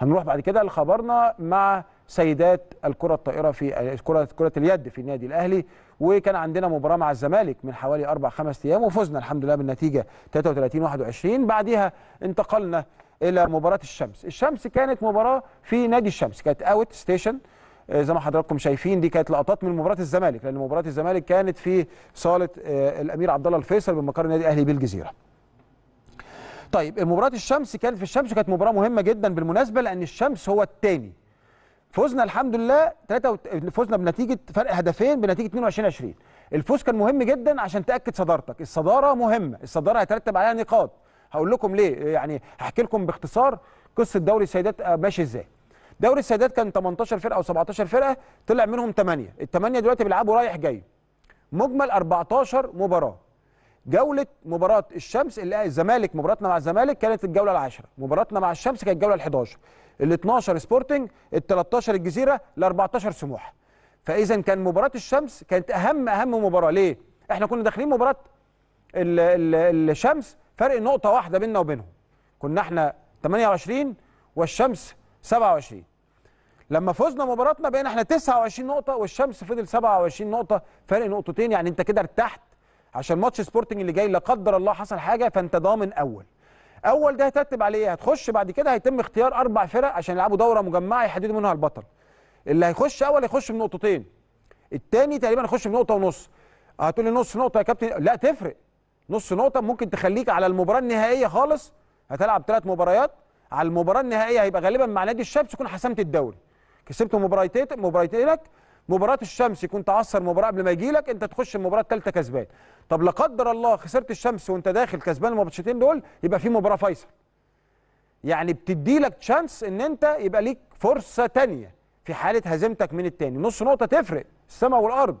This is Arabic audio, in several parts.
هنروح بعد كده لخبرنا مع سيدات الكرة الطائرة في كرة كرة اليد في النادي الأهلي وكان عندنا مباراة مع الزمالك من حوالي أربع خمس أيام وفزنا الحمد لله بالنتيجة 33 21 بعدها انتقلنا إلى مباراة الشمس الشمس كانت مباراة في نادي الشمس كانت أوت ستيشن آه، زي ما حضراتكم شايفين دي كانت لقطات من مباراه الزمالك لان مباراه الزمالك كانت في صاله آه، الامير عبد الله الفيصل بمقر النادي الاهلي بالجزيره طيب مباراه الشمس كانت في الشمس وكانت مباراه مهمه جدا بالمناسبه لان الشمس هو الثاني فوزنا الحمد لله ثلاثة و... فوزنا بنتيجه فرق هدفين بنتيجه 22 20 الفوز كان مهم جدا عشان تاكد صدارتك الصداره مهمه الصداره هيترتب عليها نقاط هقول لكم ليه يعني هحكي لكم باختصار قصه دوري السيدات آه، ماشي ازاي دوري السيدات كان 18 فرقه او 17 فرقه طلع منهم 8 ال 8 دلوقتي بيلعبوا رايح جاي مجمل 14 مباراه جوله مباراه الشمس اللي الزمالك مباراتنا مع الزمالك كانت الجوله العاشره مباراتنا مع الشمس كانت الجوله ال11 ال12 سبورتنج ال13 الجزيره ال14 سموحه فاذا كان مباراه الشمس كانت اهم اهم مباراه ليه احنا كنا داخلين مباراه الـ الـ الشمس فرق نقطه واحده بيننا وبينهم كنا احنا 28 والشمس 27 لما فزنا مباراتنا بقينا احنا 29 نقطه والشمس فضل 27 نقطه فرق نقطتين يعني انت كده ارتحت عشان ماتش سبورتنج اللي جاي لا قدر الله حصل حاجه فانت ضامن اول اول ده هترتب عليه هتخش بعد كده هيتم اختيار اربع فرق عشان يلعبوا دوره مجمعه يحددوا منها البطل اللي هيخش اول هيخش بنقطتين الثاني تقريبا هيخش بنقطه ونص هتقول لي نص نقطه يا كابتن لا تفرق نص نقطه ممكن تخليك على المباراه النهائيه خالص هتلعب ثلاث مباريات على المباراه النهائيه هيبقى غالبا مع نادي الشبس تكون حسمت الدوري كسبت مباريتين مباريتينك مباراه الشمس يكون تعثر مباراه قبل ما يجي لك انت تخش المباراه الثالثه كسبان طب لا قدر الله خسرت الشمس وانت داخل كسبان الماتشين دول يبقى في مباراه فيصل يعني بتدي لك تشانس ان انت يبقى ليك فرصه تانية في حاله هزيمتك من التاني نص نقطه تفرق السماء والارض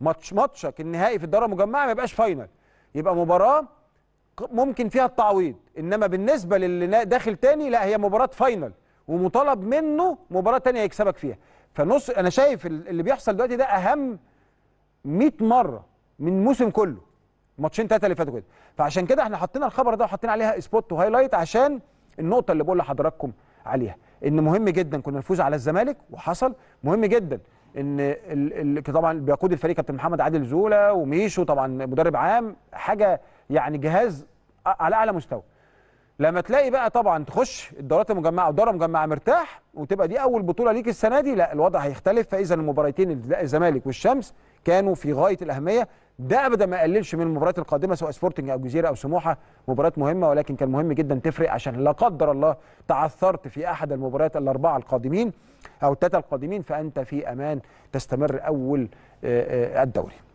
ماتش ماتشك النهائي في الدوره المجمعه ما يبقاش فاينل يبقى مباراه ممكن فيها التعويض انما بالنسبه للي داخل تاني لا هي مباراه فاينل ومطالب منه مباراه تانية يكسبك فيها فنص انا شايف اللي بيحصل دلوقتي ده اهم 100 مره من موسم كله ماتشين ثلاثه اللي فاتوا كده فعشان كده احنا حطينا الخبر ده وحطينا عليها سبوت وهايلايت عشان النقطه اللي بقول لحضراتكم عليها ان مهم جدا كنا نفوز على الزمالك وحصل مهم جدا ان ال... ال... طبعا بيقود الفريق كابتن محمد عادل زولا وميشو طبعا مدرب عام حاجه يعني جهاز على اعلى مستوى لما تلاقي بقى طبعا تخش الدورات المجمعه ودوره مجمعه مرتاح وتبقى دي اول بطوله ليك السنه دي لا الوضع هيختلف فاذا المباراتين الزمالك والشمس كانوا في غايه الاهميه ده ابدا ما قللش من المباريات القادمه سواء سبورتنج او الجزيره او سموحه مباريات مهمه ولكن كان مهم جدا تفرق عشان لا قدر الله تعثرت في احد المباريات الاربعه القادمين او الثلاثه القادمين فانت في امان تستمر اول الدوري